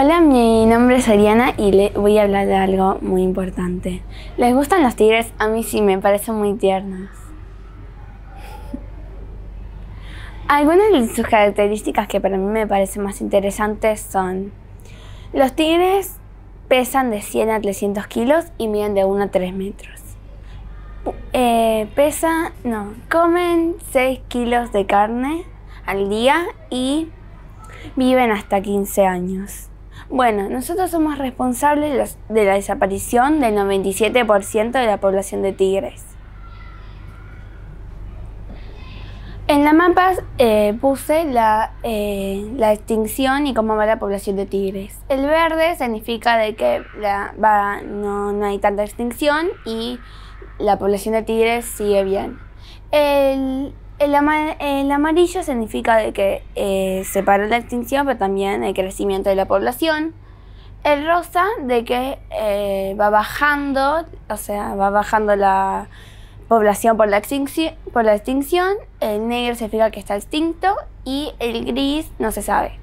Hola, mi nombre es Ariana y le voy a hablar de algo muy importante. ¿Les gustan los tigres? A mí sí, me parecen muy tiernos. Algunas de sus características que para mí me parecen más interesantes son los tigres pesan de 100 a 300 kilos y miden de 1 a 3 metros. Eh, pesa, no, comen 6 kilos de carne al día y viven hasta 15 años. Bueno, nosotros somos responsables de la desaparición del 97% de la población de tigres. En la mapa eh, puse eh, la, extinción y cómo va la población de tigres. El verde significa de que no, no, hay tanta extinción y la población de tigres sigue bien. El el, amarillo significa de que eh, se paró la extinción, pero también el crecimiento de la población. El rosa de que eh, va bajando, o sea, va bajando la población por la, extinción, por la extinción. El negro significa que está extinto y el gris no se sabe.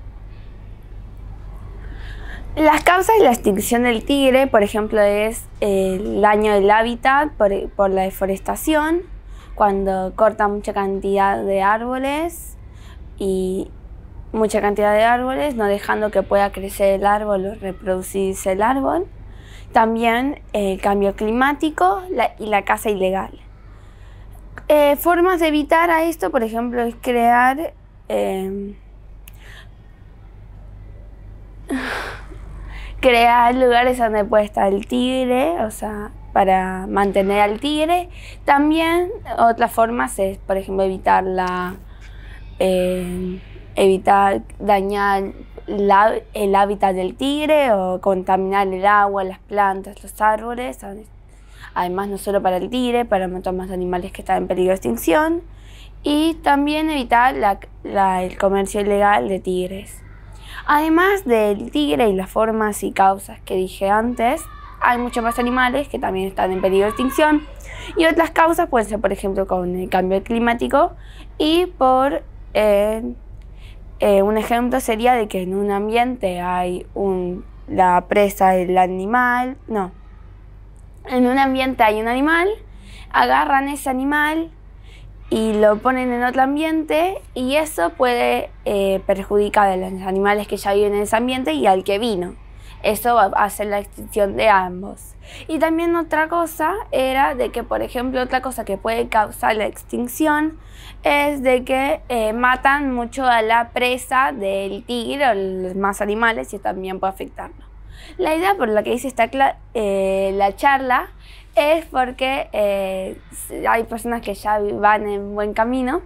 Las causas de la extinción del tigre, por ejemplo, es el daño del hábitat por la deforestación, cuando corta mucha cantidad de árboles y mucha cantidad de árboles, no dejando que pueda crecer el árbol o reproducirse el árbol. También eh, el cambio climático y la caza ilegal. Eh, formas de evitar a esto, por ejemplo, es crear... Em, crear lugares donde puede estar el tigre, o sea, para mantener al tigre. También otras formas es, por ejemplo, evitar la, eh, evitar dañar el hábitat del tigre o contaminar el agua, las plantas, los árboles. Además, no solo para el tigre, para muchos más animales que están en peligro de extinción. Y también evitar el comercio ilegal de tigres. Además del tigre y las formas y causas que dije antes, hay muchos más animales que también están en peligro de extinción. Y otras causas pueden ser, por ejemplo, con el cambio climático y por... Eh, eh, un ejemplo sería de que en un ambiente hay un, la presa del animal, no, en un ambiente hay un animal, agarran ese animal y lo ponen en otro ambiente y eso puede eh, perjudicar a los animales que ya viven en ese ambiente y al que vino. Eso va a ser la extinción de ambos. Y también otra cosa era de que, por ejemplo, otra cosa que puede causar la extinción es de que eh, matan mucho a la presa del tigre o los más animales y también puede afectarlo. La idea por la que hice esta eh, la charla es porque eh, hay personas que ya van en buen camino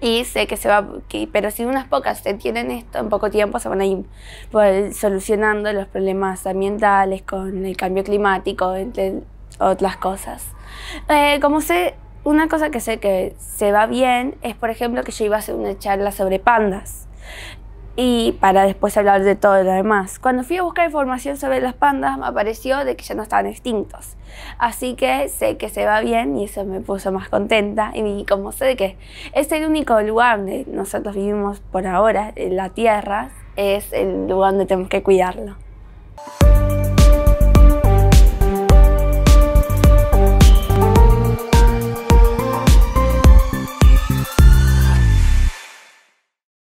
y sé que se va, pero si unas pocas se tienen esto, en poco tiempo se van a ir pues, solucionando los problemas ambientales con el cambio climático, entre otras cosas. Eh, como sé, una cosa que sé que se va bien es, por ejemplo, que yo iba a hacer una charla sobre pandas y para después hablar de todo lo demás. Cuando fui a buscar información sobre las pandas, me apareció de que ya no estaban extintos. Así que sé que se va bien y eso me puso más contenta. Y como sé de que es el único lugar donde nosotros vivimos por ahora, en la Tierra, es el lugar donde tenemos que cuidarlo.